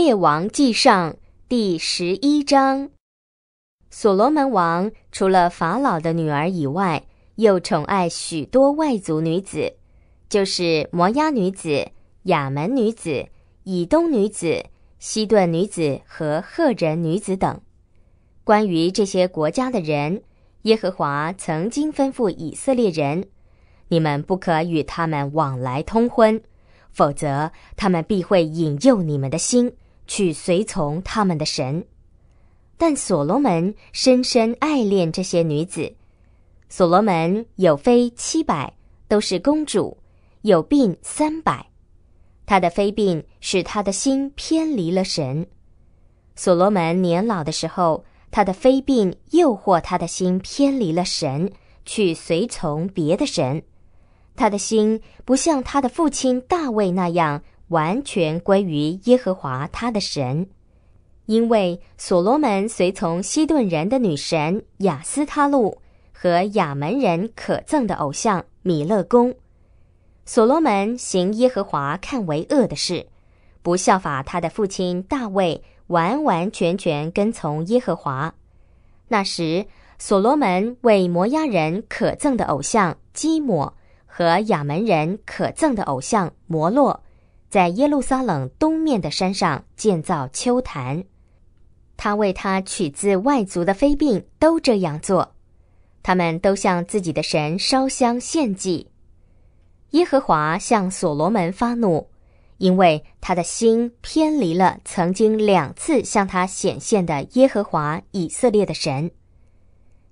《列王记上》第十一章，所罗门王除了法老的女儿以外，又宠爱许多外族女子，就是摩押女子、亚门女子、以东女子、西顿女子和赫人女子等。关于这些国家的人，耶和华曾经吩咐以色列人：你们不可与他们往来通婚，否则他们必会引诱你们的心。去随从他们的神，但所罗门深深爱恋这些女子。所罗门有妃七百，都是公主；有病三百，他的妃病使他的心偏离了神。所罗门年老的时候，他的妃病诱惑他的心偏离了神，去随从别的神。他的心不像他的父亲大卫那样。完全归于耶和华他的神，因为所罗门随从西顿人的女神雅斯他路和亚门人可憎的偶像米勒公，所罗门行耶和华看为恶的事，不效法他的父亲大卫，完完全全跟从耶和华。那时，所罗门为摩押人可憎的偶像基摩和亚门人可憎的偶像摩洛。在耶路撒冷东面的山上建造秋坛，他为他取自外族的妃嫔都这样做，他们都向自己的神烧香献祭。耶和华向所罗门发怒，因为他的心偏离了曾经两次向他显现的耶和华以色列的神。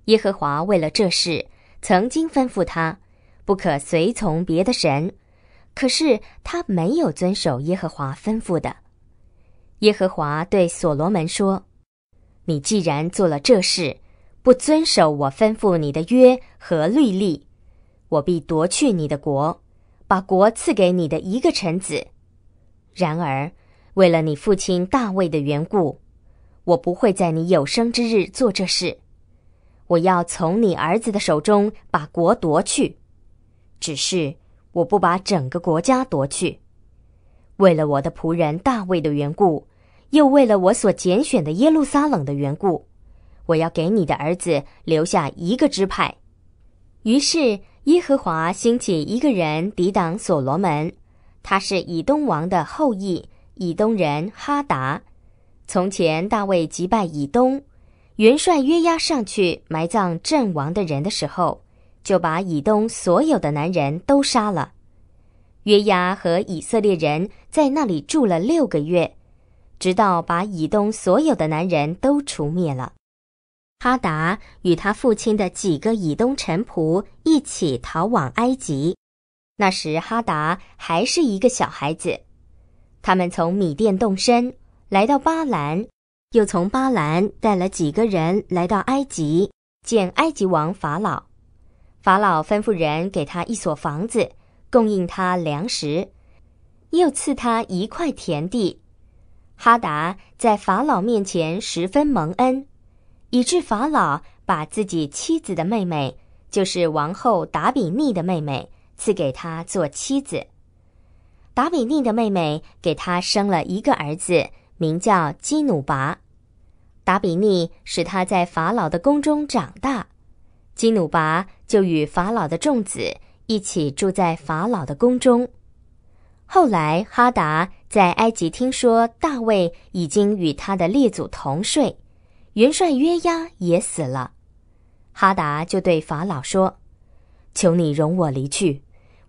耶和华为了这事曾经吩咐他，不可随从别的神。可是他没有遵守耶和华吩咐的。耶和华对所罗门说：“你既然做了这事，不遵守我吩咐你的约和律例，我必夺去你的国，把国赐给你的一个臣子。然而，为了你父亲大卫的缘故，我不会在你有生之日做这事。我要从你儿子的手中把国夺去，只是。”我不把整个国家夺去，为了我的仆人大卫的缘故，又为了我所拣选的耶路撒冷的缘故，我要给你的儿子留下一个支派。于是耶和华兴起一个人抵挡所罗门，他是以东王的后裔，以东人哈达。从前大卫击败以东，元帅约押上去埋葬阵亡的人的时候。就把以东所有的男人都杀了。约押和以色列人在那里住了六个月，直到把以东所有的男人都除灭了。哈达与他父亲的几个以东臣仆一起逃往埃及，那时哈达还是一个小孩子。他们从米甸动身，来到巴兰，又从巴兰带了几个人来到埃及，见埃及王法老。法老吩咐人给他一所房子，供应他粮食，又赐他一块田地。哈达在法老面前十分蒙恩，以致法老把自己妻子的妹妹，就是王后达比尼的妹妹，赐给他做妻子。达比尼的妹妹给他生了一个儿子，名叫基努拔。达比尼使他在法老的宫中长大。基努拔就与法老的众子一起住在法老的宫中。后来哈达在埃及听说大卫已经与他的列祖同睡，元帅约押也死了。哈达就对法老说：“求你容我离去，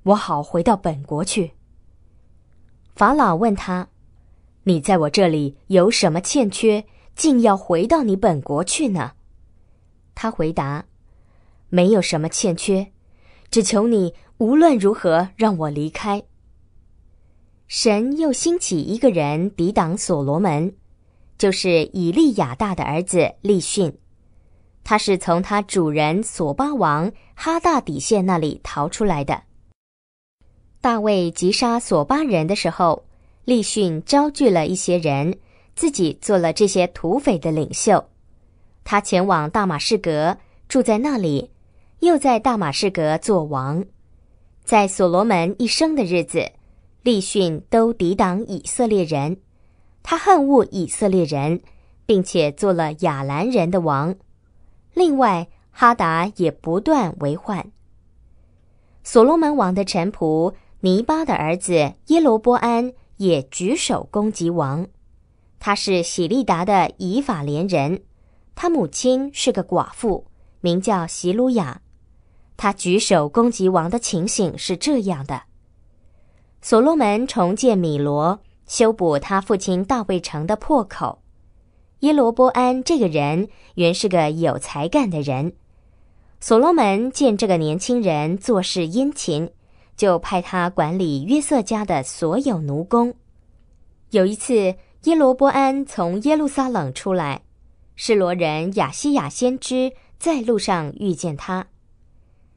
我好回到本国去。”法老问他：“你在我这里有什么欠缺，竟要回到你本国去呢？”他回答。没有什么欠缺，只求你无论如何让我离开。神又兴起一个人抵挡所罗门，就是以利亚大的儿子利逊，他是从他主人索巴王哈大底谢那里逃出来的。大卫击杀索巴人的时候，利逊招聚了一些人，自己做了这些土匪的领袖。他前往大马士革，住在那里。又在大马士革做王，在所罗门一生的日子，利逊都抵挡以色列人，他恨恶以色列人，并且做了亚兰人的王。另外，哈达也不断为患。所罗门王的臣仆尼巴的儿子耶罗波安也举手攻击王，他是喜利达的以法连人，他母亲是个寡妇，名叫席鲁雅。他举手攻击王的情形是这样的：所罗门重建米罗，修补他父亲大卫城的破口。耶罗波安这个人原是个有才干的人，所罗门见这个年轻人做事殷勤，就派他管理约瑟家的所有奴工。有一次，耶罗波安从耶路撒冷出来，士罗人雅西亚先知在路上遇见他。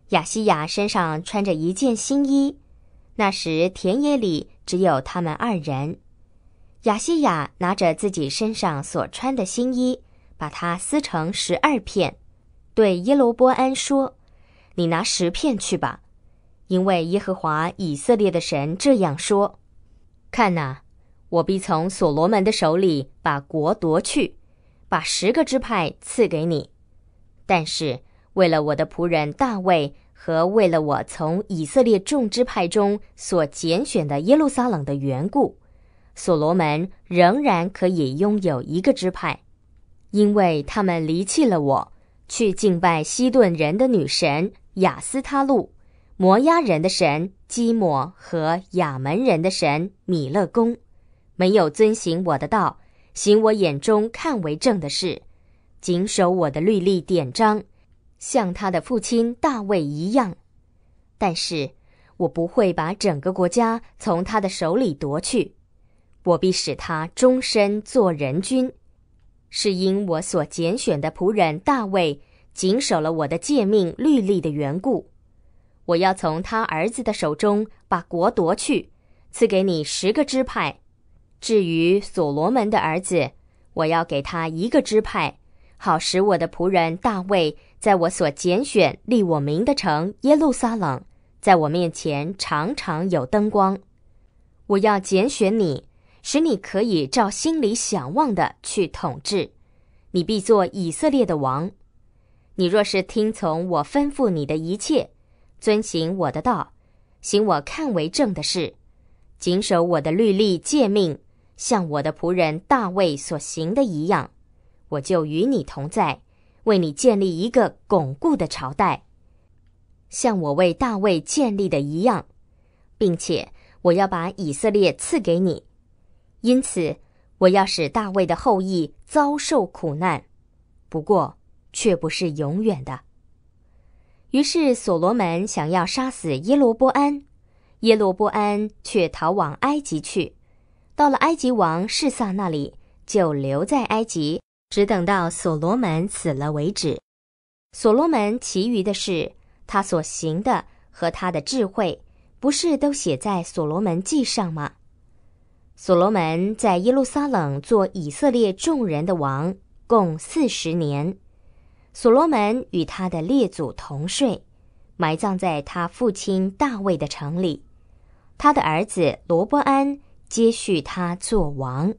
雅西亚身上穿着一件新衣，那时田野里只有他们二人。雅西亚拿着自己身上所穿的新衣，把它撕成十二片，对耶罗波安说：“你拿十片去吧，因为耶和华以色列的神这样说：看哪，我必从所罗门的手里把国夺去，把十个支派赐给你。但是。”为了我的仆人大卫和为了我从以色列众支派中所拣选的耶路撒冷的缘故，所罗门仍然可以拥有一个支派，因为他们离弃了我，去敬拜西顿人的女神雅斯他路、摩押人的神基摩和亚门人的神米勒公，没有遵行我的道，行我眼中看为正的事，谨守我的律例典章。像他的父亲大卫一样，但是我不会把整个国家从他的手里夺去，我必使他终身做人君，是因我所拣选的仆人大卫谨守了我的诫命律例的缘故。我要从他儿子的手中把国夺去，赐给你十个支派。至于所罗门的儿子，我要给他一个支派，好使我的仆人大卫。在我所拣选立我名的城耶路撒冷，在我面前常常有灯光。我要拣选你，使你可以照心里想望的去统治。你必做以色列的王。你若是听从我吩咐你的一切，遵行我的道，行我看为正的事，谨守我的律例诫命，像我的仆人大卫所行的一样，我就与你同在。为你建立一个巩固的朝代，像我为大卫建立的一样，并且我要把以色列赐给你。因此，我要使大卫的后裔遭受苦难，不过却不是永远的。于是，所罗门想要杀死耶罗波安，耶罗波安却逃往埃及去，到了埃及王示撒那里，就留在埃及。只等到所罗门死了为止。所罗门其余的事，他所行的和他的智慧，不是都写在《所罗门记》上吗？所罗门在耶路撒冷做以色列众人的王，共四十年。所罗门与他的列祖同睡，埋葬在他父亲大卫的城里。他的儿子罗伯安接续他做王。